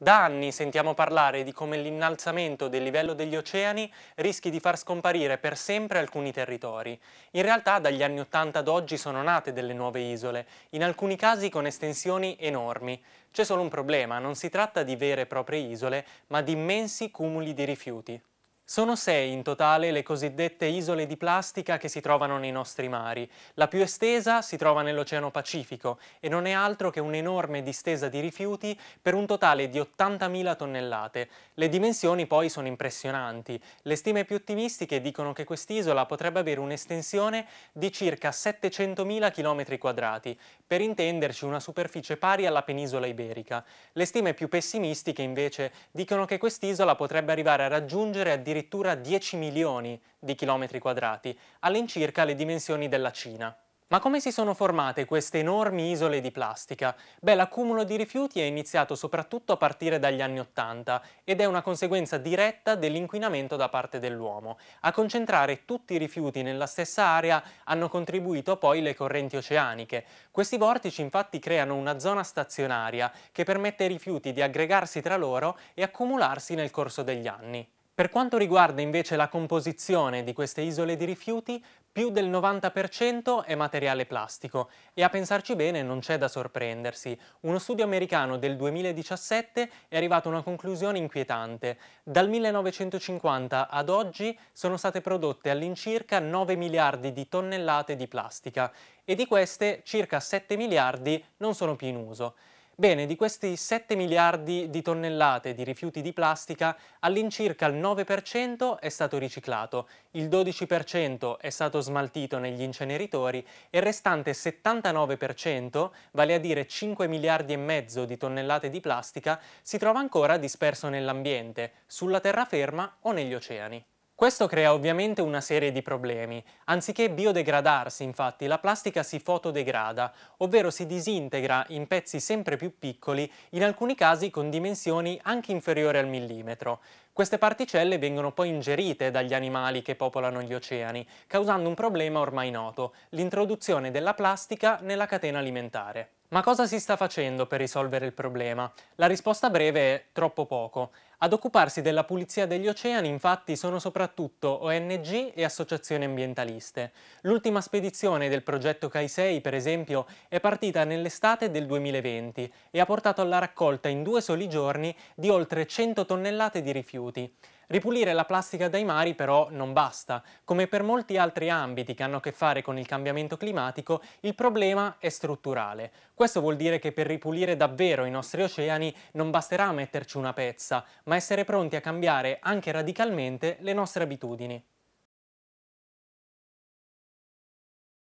Da anni sentiamo parlare di come l'innalzamento del livello degli oceani rischi di far scomparire per sempre alcuni territori. In realtà dagli anni 80 ad oggi sono nate delle nuove isole, in alcuni casi con estensioni enormi. C'è solo un problema, non si tratta di vere e proprie isole, ma di immensi cumuli di rifiuti. Sono sei in totale le cosiddette isole di plastica che si trovano nei nostri mari. La più estesa si trova nell'Oceano Pacifico e non è altro che un'enorme distesa di rifiuti per un totale di 80.000 tonnellate. Le dimensioni poi sono impressionanti. Le stime più ottimistiche dicono che quest'isola potrebbe avere un'estensione di circa 700.000 km quadrati, per intenderci una superficie pari alla penisola iberica. Le stime più pessimistiche invece dicono che quest'isola potrebbe arrivare a raggiungere addirittura addirittura 10 milioni di chilometri quadrati, all'incirca le dimensioni della Cina. Ma come si sono formate queste enormi isole di plastica? Beh, l'accumulo di rifiuti è iniziato soprattutto a partire dagli anni Ottanta ed è una conseguenza diretta dell'inquinamento da parte dell'uomo. A concentrare tutti i rifiuti nella stessa area hanno contribuito poi le correnti oceaniche. Questi vortici infatti creano una zona stazionaria che permette ai rifiuti di aggregarsi tra loro e accumularsi nel corso degli anni. Per quanto riguarda invece la composizione di queste isole di rifiuti, più del 90% è materiale plastico e a pensarci bene non c'è da sorprendersi. Uno studio americano del 2017 è arrivato a una conclusione inquietante. Dal 1950 ad oggi sono state prodotte all'incirca 9 miliardi di tonnellate di plastica e di queste circa 7 miliardi non sono più in uso. Bene, di questi 7 miliardi di tonnellate di rifiuti di plastica, all'incirca il 9% è stato riciclato, il 12% è stato smaltito negli inceneritori e il restante 79%, vale a dire 5 miliardi e mezzo di tonnellate di plastica, si trova ancora disperso nell'ambiente, sulla terraferma o negli oceani. Questo crea ovviamente una serie di problemi. Anziché biodegradarsi, infatti, la plastica si fotodegrada, ovvero si disintegra in pezzi sempre più piccoli, in alcuni casi con dimensioni anche inferiori al millimetro. Queste particelle vengono poi ingerite dagli animali che popolano gli oceani, causando un problema ormai noto, l'introduzione della plastica nella catena alimentare. Ma cosa si sta facendo per risolvere il problema? La risposta breve è troppo poco. Ad occuparsi della pulizia degli oceani infatti sono soprattutto ONG e associazioni ambientaliste. L'ultima spedizione del progetto Kaisei, per esempio è partita nell'estate del 2020 e ha portato alla raccolta in due soli giorni di oltre 100 tonnellate di rifiuti. Ripulire la plastica dai mari però non basta. Come per molti altri ambiti che hanno a che fare con il cambiamento climatico, il problema è strutturale. Questo vuol dire che per ripulire davvero i nostri oceani non basterà metterci una pezza, ma essere pronti a cambiare anche radicalmente le nostre abitudini.